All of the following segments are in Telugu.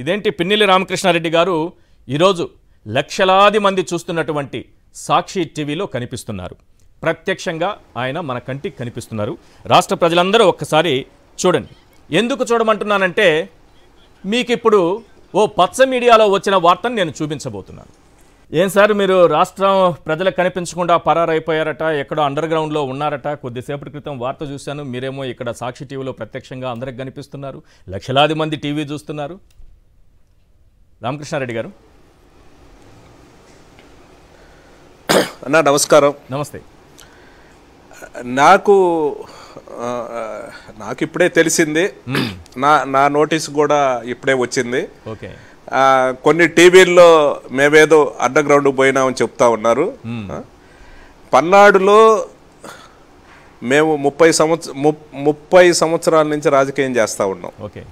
ఇదేంటి పిన్నిలి రామకృష్ణారెడ్డి గారు ఈరోజు లక్షలాది మంది చూస్తున్నటువంటి సాక్షి టీవీలో కనిపిస్తున్నారు ప్రత్యక్షంగా ఆయన మన కంటికి కనిపిస్తున్నారు రాష్ట్ర ప్రజలందరూ ఒక్కసారి చూడండి ఎందుకు చూడమంటున్నానంటే మీకు ఇప్పుడు ఓ పచ్చ మీడియాలో వచ్చిన వార్తను నేను చూపించబోతున్నాను ఏం సార్ మీరు రాష్ట్రం ప్రజలకు కనిపించకుండా పరారైపోయారట ఎక్కడో అండర్ గ్రౌండ్లో ఉన్నారట కొద్దిసేపటి క్రితం వార్త చూశాను మీరేమో ఇక్కడ సాక్షి టీవీలో ప్రత్యక్షంగా అందరికి కనిపిస్తున్నారు లక్షలాది మంది టీవీ చూస్తున్నారు రామకృష్ణారెడ్డి గారు అన్నా నమస్కారం నమస్తే నాకు నాకు ఇప్పుడే తెలిసింది hmm. నా నా నోటీస్ కూడా ఇప్పుడే వచ్చింది ఓకే కొన్ని టీవీల్లో మేమేదో అండర్ గ్రౌండ్ పోయినామని చెప్తా ఉన్నారు hmm. పన్నాడులో మేము ముప్పై సంవత్సర ముప్పై సంవత్సరాల నుంచి రాజకీయం చేస్తూ ఉన్నాం ఓకే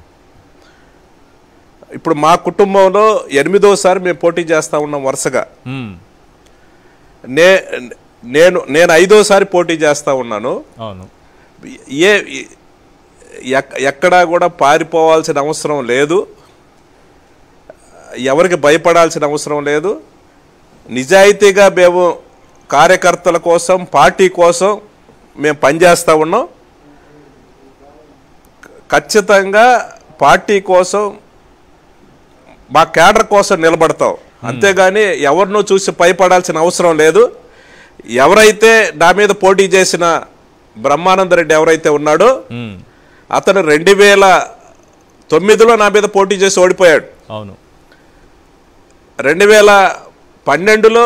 ఇప్పుడు మా కుటుంబంలో ఎనిమిదోసారి మేము పోటీ చేస్తూ ఉన్నాం వరుసగా నే నేను నేను ఐదోసారి పోటీ చేస్తూ ఉన్నాను ఏ ఎక్కడా కూడా పారిపోవాల్సిన అవసరం లేదు ఎవరికి భయపడాల్సిన అవసరం లేదు నిజాయితీగా మేము కార్యకర్తల కోసం పార్టీ కోసం మేము పనిచేస్తూ ఉన్నాం ఖచ్చితంగా పార్టీ కోసం మా కేడర్ కోసం నిలబడతాం అంతేగాని ఎవరినో చూసి భయపడాల్సిన అవసరం లేదు ఎవరైతే నా మీద పోటీ చేసిన బ్రహ్మానంద రెడ్డి ఎవరైతే ఉన్నాడో అతను రెండు వేల తొమ్మిదిలో నా మీద పోటీ చేసి ఓడిపోయాడు అవును రెండు వేల పన్నెండులో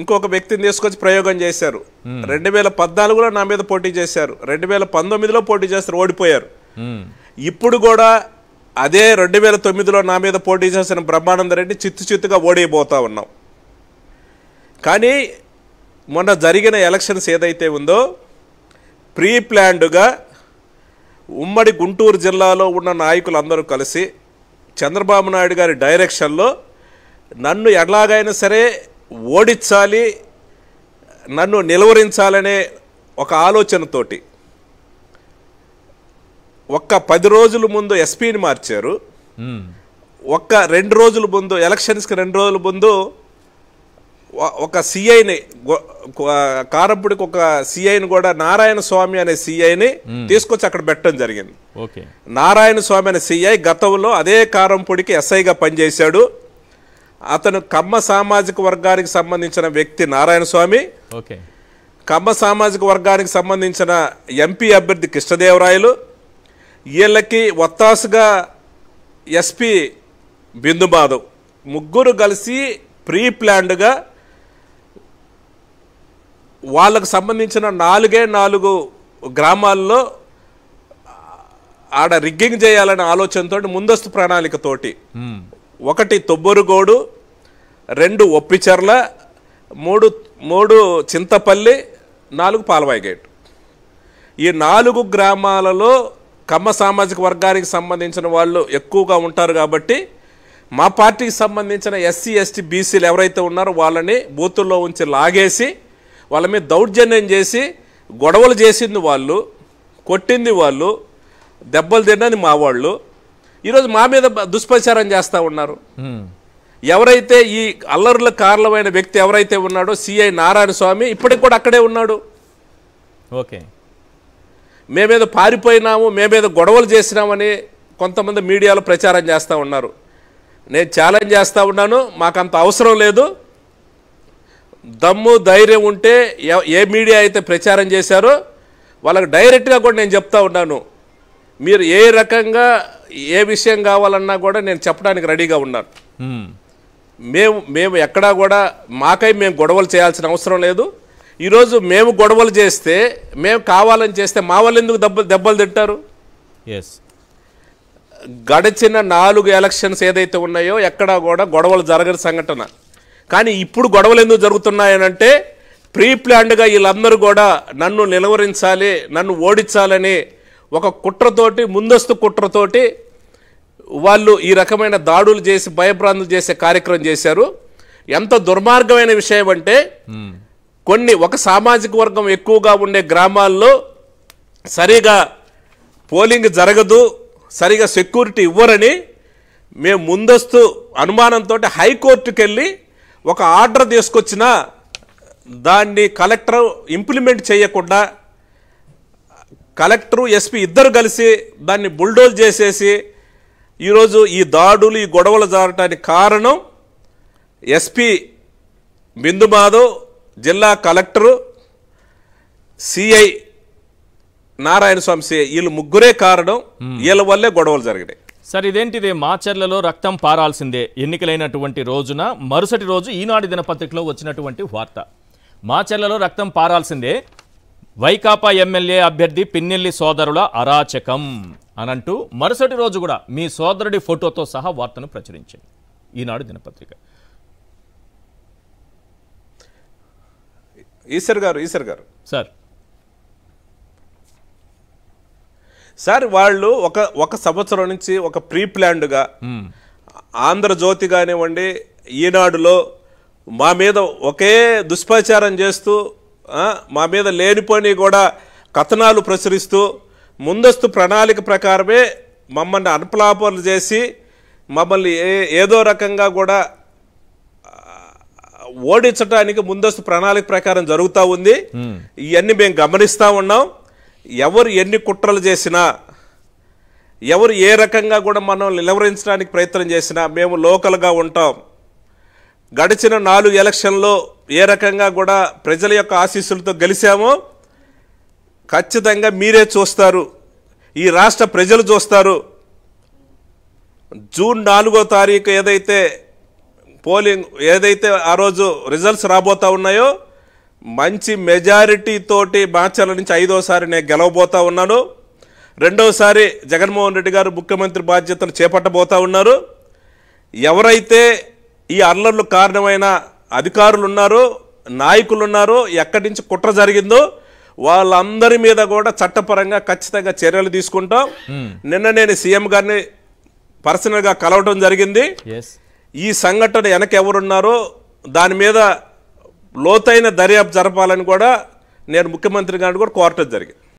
ఇంకొక వ్యక్తిని తీసుకొచ్చి ప్రయోగం చేశారు రెండు వేల పద్నాలుగులో నా మీద పోటీ చేశారు రెండు వేల పంతొమ్మిదిలో పోటీ చేస్తారు ఓడిపోయారు ఇప్పుడు కూడా అదే రెండు వేల తొమ్మిదిలో నా మీద పోటీ చేసిన బ్రహ్మానందరెడ్డి చిత్తు చిత్తుగా ఓడిపోతూ ఉన్నాం కానీ మొన్న జరిగిన ఎలక్షన్స్ ఏదైతే ఉందో ప్రీ ప్లాన్డ్గా ఉమ్మడి గుంటూరు జిల్లాలో ఉన్న నాయకులందరూ కలిసి చంద్రబాబు నాయుడు గారి డైరెక్షన్లో నన్ను ఎలాగైనా సరే ఓడించాలి నన్ను నిలువరించాలనే ఒక ఆలోచనతోటి ఒక్క పది రోజుల ముందు ఎస్పీని మార్చారు ఒక్క రెండు రోజుల ముందు ఎలక్షన్స్కి రెండు రోజుల ముందు ఒక సిఐని కారంపుడికి ఒక సిఐని కూడా నారాయణ స్వామి అనే సిఐని తీసుకొచ్చి అక్కడ పెట్టడం జరిగింది నారాయణ స్వామి అనే సిఐ గతంలో అదే కారంపొడికి ఎస్ఐగా పనిచేశాడు అతను కమ్మ సామాజిక వర్గానికి సంబంధించిన వ్యక్తి నారాయణ స్వామి కమ్మ సామాజిక వర్గానికి సంబంధించిన ఎంపీ అభ్యర్థి కృష్ణదేవరాయలు వీళ్ళకి ఒత్తాసుగా ఎస్పి బిందు ముగ్గురు కలిసి ప్రీ ప్లాన్డ్గా వాళ్ళకు సంబంధించిన నాలుగే నాలుగు గ్రామాల్లో ఆడ రిగ్గింగ్ చేయాలనే ఆలోచనతో ముందస్తు ప్రణాళికతోటి ఒకటి తొబ్బరుగోడు రెండు ఒప్పిచర్ల మూడు మూడు చింతపల్లి నాలుగు పాలవాయి గేట్ ఈ నాలుగు గ్రామాలలో కమ్మ సామాజిక వర్గానికి సంబంధించిన వాళ్ళు ఎక్కువగా ఉంటారు కాబట్టి మా పార్టీకి సంబంధించిన ఎస్సీ ఎస్టీ బీసీలు ఎవరైతే ఉన్నారో వాళ్ళని బూతుల్లో ఉంచి లాగేసి వాళ్ళ మీద దౌర్జన్యం చేసి గొడవలు చేసింది వాళ్ళు కొట్టింది వాళ్ళు దెబ్బలు తిన్నది మా వాళ్ళు ఈరోజు మా మీద దుష్ప్రచారం చేస్తూ ఉన్నారు ఎవరైతే ఈ అల్లర్ల కారణమైన వ్యక్తి ఎవరైతే ఉన్నాడో సిఐ నారాయణ స్వామి ఇప్పటికి కూడా అక్కడే ఉన్నాడు ఓకే మేమేద పారిపోయినాము మేమేద గొడవలు చేసినామని కొంతమంది మీడియాలో ప్రచారం చేస్తూ ఉన్నారు నేను ఛాలెంజ్ చేస్తూ ఉన్నాను మాకు అంత అవసరం లేదు దమ్ము ధైర్యం ఉంటే ఏ మీడియా అయితే ప్రచారం చేశారో వాళ్ళకి డైరెక్ట్గా కూడా నేను చెప్తా ఉన్నాను మీరు ఏ రకంగా ఏ విషయం కావాలన్నా కూడా నేను చెప్పడానికి రెడీగా ఉన్నాను మేము మేము ఎక్కడా కూడా మాకై మేము గొడవలు చేయాల్సిన అవసరం లేదు ఈరోజు మేము గొడవలు చేస్తే మేము కావాలని చేస్తే మా వాళ్ళు ఎందుకు దెబ్బలు దెబ్బలు తింటారు ఎస్ గడిచిన నాలుగు ఎలక్షన్స్ ఏదైతే ఉన్నాయో ఎక్కడా కూడా గొడవలు జరగని సంఘటన కానీ ఇప్పుడు గొడవలు ఎందుకు జరుగుతున్నాయనంటే ప్రీ ప్లాన్డ్గా వీళ్ళందరూ కూడా నన్ను నిలవరించాలి నన్ను ఓడించాలని ఒక కుట్రతోటి ముందస్తు కుట్రతోటి వాళ్ళు ఈ రకమైన దాడులు చేసి భయభ్రాంతులు చేసే కార్యక్రమం చేశారు ఎంత దుర్మార్గమైన విషయం అంటే hmm. కొన్ని ఒక సామాజిక వర్గం ఎక్కువగా ఉండే గ్రామాల్లో సరిగా పోలింగ్ జరగదు సరిగా సెక్యూరిటీ ఇవ్వరని మేము ముందస్తు అనుమానంతో హైకోర్టుకి వెళ్ళి ఒక ఆర్డర్ తీసుకొచ్చిన దాన్ని కలెక్టర్ ఇంప్లిమెంట్ చేయకుండా కలెక్టరు ఎస్పీ ఇద్దరు కలిసి దాన్ని బుల్డోజ్ చేసేసి ఈరోజు ఈ దాడులు ఈ గొడవలు జారటానికి కారణం ఎస్పీ బిందు మాధవ్ జిల్లా collector CI Narayana Swamy CI వీళ్ళు ముగ్గురే కారణం వీళ్ళ వల్లే గొడవలు జరిగినాయి సార్ ఇదేంటిది మాచర్లలో రక్తం పారాల్సిందే ఎన్నికలైనటువంటి రోజున మరుసటి రోజు ఈనాడు దినపత్రికలో వచ్చినటువంటి వార్త మాచర్లలో రక్తం పారాల్సిందే వైకాపా ఎమ్మెల్యే అభ్యర్థి పిన్నెల్లి సోదరుల అరాచకం అనంటూ మరుసటి రోజు కూడా మీ సోదరుడి ఫోటోతో సహా వార్తను ప్రచురించింది ఈనాడు దినపత్రిక ఈశ్వర్ గారు ఈశ్వర్ గారు సార్ సార్ వాళ్ళు ఒక ఒక సంవత్సరం నుంచి ఒక ప్రీ ప్లాన్డ్గా ఆంధ్రజ్యోతి కానివ్వండి ఈనాడులో మా మీద ఒకే దుష్ప్రచారం చేస్తూ మా మీద లేనిపోని కూడా కథనాలు ప్రచురిస్తూ ముందస్తు ప్రణాళిక ప్రకారమే మమ్మల్ని అన్ప్లాపర్లు చేసి మమ్మల్ని ఏదో రకంగా కూడా ఓడించడానికి ముందస్తు ప్రణాళిక ప్రకారం జరుగుతూ ఉంది ఇవన్నీ మేము గమనిస్తూ ఉన్నాం ఎవరు ఎన్ని కుట్రలు చేసినా ఎవరు ఏ రకంగా కూడా మనం నిలవరించడానికి ప్రయత్నం చేసినా మేము లోకల్గా ఉంటాం గడిచిన నాలుగు ఎలక్షన్లో ఏ రకంగా కూడా ప్రజల యొక్క ఆశీస్సులతో గెలిచామో ఖచ్చితంగా మీరే చూస్తారు ఈ రాష్ట్ర ప్రజలు చూస్తారు జూన్ నాలుగో తారీఖు ఏదైతే పోలింగ్ ఏదైతే ఆ రోజు రిజల్ట్స్ రాబోతా ఉన్నాయో మంచి మెజారిటీ తోటి మార్చల నుంచి ఐదోసారి నేను గెలవబోతా ఉన్నాను రెండోసారి జగన్మోహన్ రెడ్డి గారు ముఖ్యమంత్రి బాధ్యతలు చేపట్టబోతా ఉన్నారు ఎవరైతే ఈ అల్లర్లు కారణమైన అధికారులు ఉన్నారో నాయకులు ఉన్నారో ఎక్కడి నుంచి కుట్ర జరిగిందో వాళ్ళందరి మీద కూడా చట్టపరంగా ఖచ్చితంగా చర్యలు తీసుకుంటాం hmm. నిన్న నేను సీఎం గారిని పర్సనల్గా కలవటం జరిగింది ఈ సంఘటన వెనక ఎవరున్నారో దాని మీద లోతైన దర్యాప్తు జరపాలని కూడా నేను ముఖ్యమంత్రి గారిని కూడా కోరటం జరిగింది